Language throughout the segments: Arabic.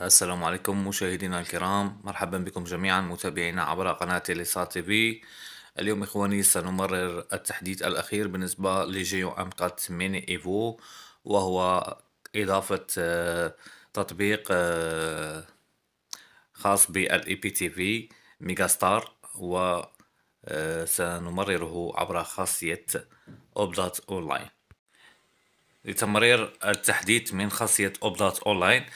السلام عليكم مشاهدينا الكرام مرحبا بكم جميعا متابعينا عبر قناة ليسا تي في اليوم إخواني سنمرر التحديث الأخير بالنسبة لجيو أم كات ميني إيفو وهو إضافة آه، تطبيق آه، خاص بالإي بي تي في ميجا ستار و آه، سنمرره عبر خاصية أوبدات أونلاين لتمرير التحديث من خاصية أوبدات أونلاين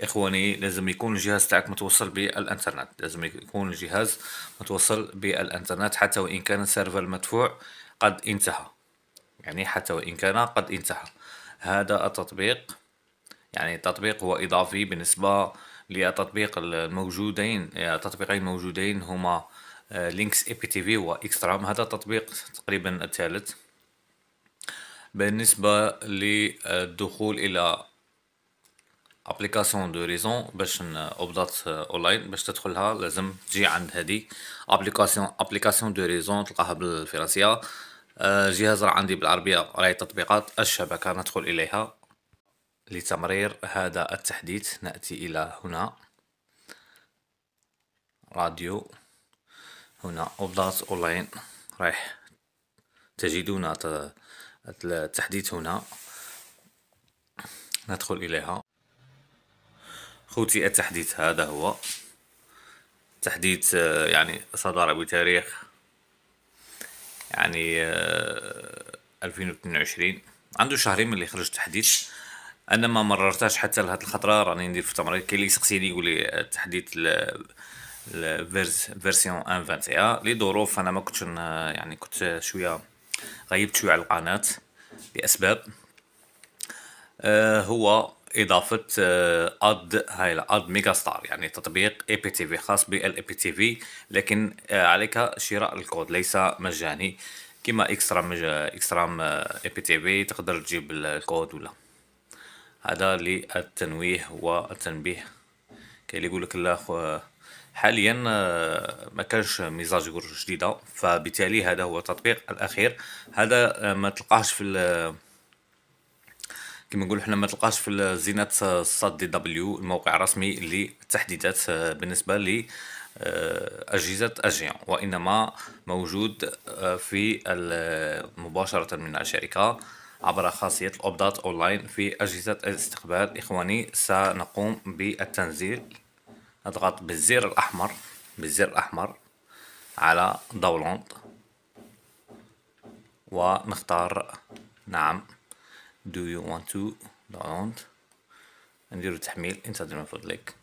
اخواني لازم يكون الجهاز تاعك متوصل بالانترنت لازم يكون الجهاز متوصل بالانترنت حتى وان كان السيرفر المدفوع قد انتهى يعني حتى وان كان قد انتهى هذا التطبيق يعني التطبيق هو اضافي بالنسبه للتطبيق الموجودين تطبيقين موجودين هما آه، لينكس اي بي تي في واكسترام هذا التطبيق تقريبا الثالث بالنسبه للدخول الى ابليكاسيون دو ريزون باش قبضات اونلاين باش تدخلها لازم تجي عند هذه ابليكاسيون ابليكاسيون دو ريزون تلقاها بالفرنسيه آه، جهاز راه عندي بالعربيه راهي تطبيقات الشبكه ندخل اليها لتمرير هذا التحديث ناتي الى هنا راديو هنا اوبدات اونلاين رايح تجدون التحديث هنا ندخل اليها خوتي التحديث هذا هو تحديث آه، يعني صدر بتاريخ يعني 2022 آه، عنده شهرين ملي خرج التحديث انا ما مررتهاش حتى لهاد الخطره راني ندير في التمرين كاين اللي يسقسيني يقول لي آه، التحديث فيرسيون 1.21 لظروف انا ما كنتش يعني كنت شويه غيبت شويه على القناه لاسباب آه هو اضافه آه، اد هاي اد ميجا ستار يعني تطبيق اي بي تي في خاص بالاي بي تي في لكن آه، عليك شراء الكود ليس مجاني كما اكسترام اكسترام اي آه، بي تي في تقدر تجيب الكود ولا هذا للتنويه والتنبيه كاين اللي يقول لك لا حاليا ما كانش ميزاج جديده فبالتالي هذا هو التطبيق الاخير هذا ما تلقاهش في كما نقولوا حنا ما تلقاش في الزينات الصاد دي دبليو الموقع الرسمي للتحديثات بالنسبه ل آه، أجهزة أجيان وإنما موجود آه، في مباشرة من الشركة عبر خاصية الأوبدات أونلاين في أجهزة الاستقبال إخواني سنقوم بالتنزيل نضغط بالزر الأحمر بالزر الأحمر على داونلود ونختار نعم do you want to don't نديرو تحميل انتظر من فضلك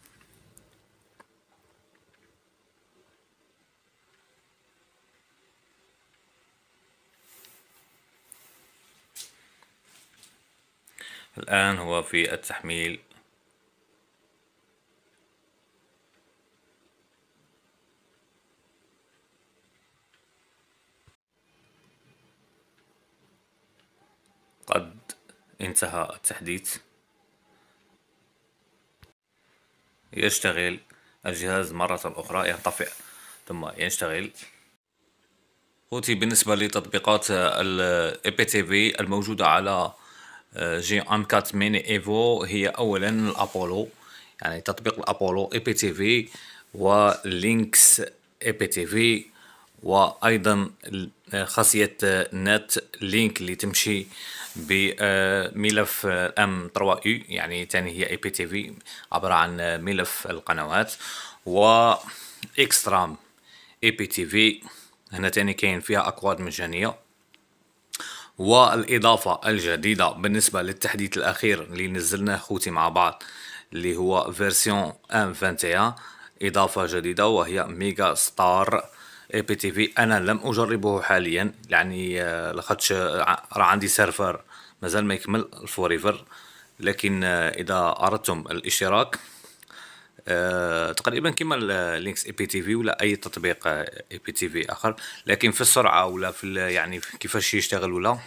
الآن هو في التحميل انتهى التحديث يشتغل الجهاز مرة أخرى ينطفئ ثم يشتغل أوتي بالنسبة لتطبيقات الاي بي تي في الموجودة على جي ام 4 ميني ايفو هي أولا الأبولو يعني تطبيق الأبولو اي بي تي في ولينكس اي بي تي في وايضا آه، خاصيه آه، نت لينك اللي تمشي بملف آه، ام 3 اي يعني تاني هي اي بي تي في عباره عن ملف القنوات و اكسترام اي بي تي في هنا تاني كاين فيها اكواد مجانيه والاضافه الجديده بالنسبه للتحديث الاخير اللي نزلناه خوتي مع بعض اللي هو فيرسيون 1.21 اضافه جديده وهي ميجا ستار اي بي تي في انا لم اجربه حاليا يعني آه، لاخاطش آه، راه عندي سيرفر مازال ما يكمل الفوريفر لكن آه، اذا اردتم الاشتراك تقريبا كما لينكس اي بي تي في ولا اي تطبيق اي بي تي في اخر لكن في السرعه ولا في يعني كيفاش يشتغل ولا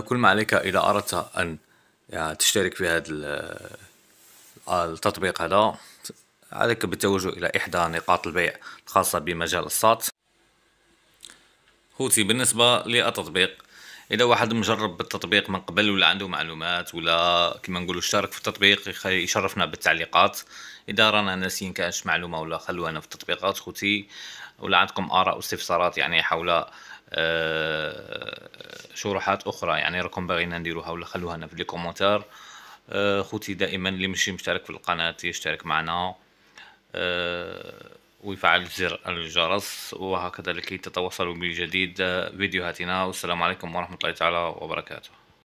كل ما عليك اذا اردت ان يعني تشترك في هذا التطبيق هذا عليك بالتوجه إلى إحدى نقاط البيع الخاصة بمجال السات خوتي بالنسبة للتطبيق إذا واحد مجرب بالتطبيق من قبل ولا عنده معلومات ولا كما نقولوا اشترك في التطبيق يشرفنا بالتعليقات إذا رانا ناسيين كاش معلومة ولا خلونا في التطبيقات خوتي ولا عندكم آراء واستفسارات يعني حول آه، شروحات أخرى يعني راكم باغينا نديروها ولا خلوها لنا في لي كومونتير خوتي آه، دائما اللي مشي مشترك في القناة يشترك معنا آه، ويفعل زر الجرس وهكذا لكي تتواصلوا بجديد آه، فيديوهاتنا والسلام عليكم ورحمة الله تعالى وبركاته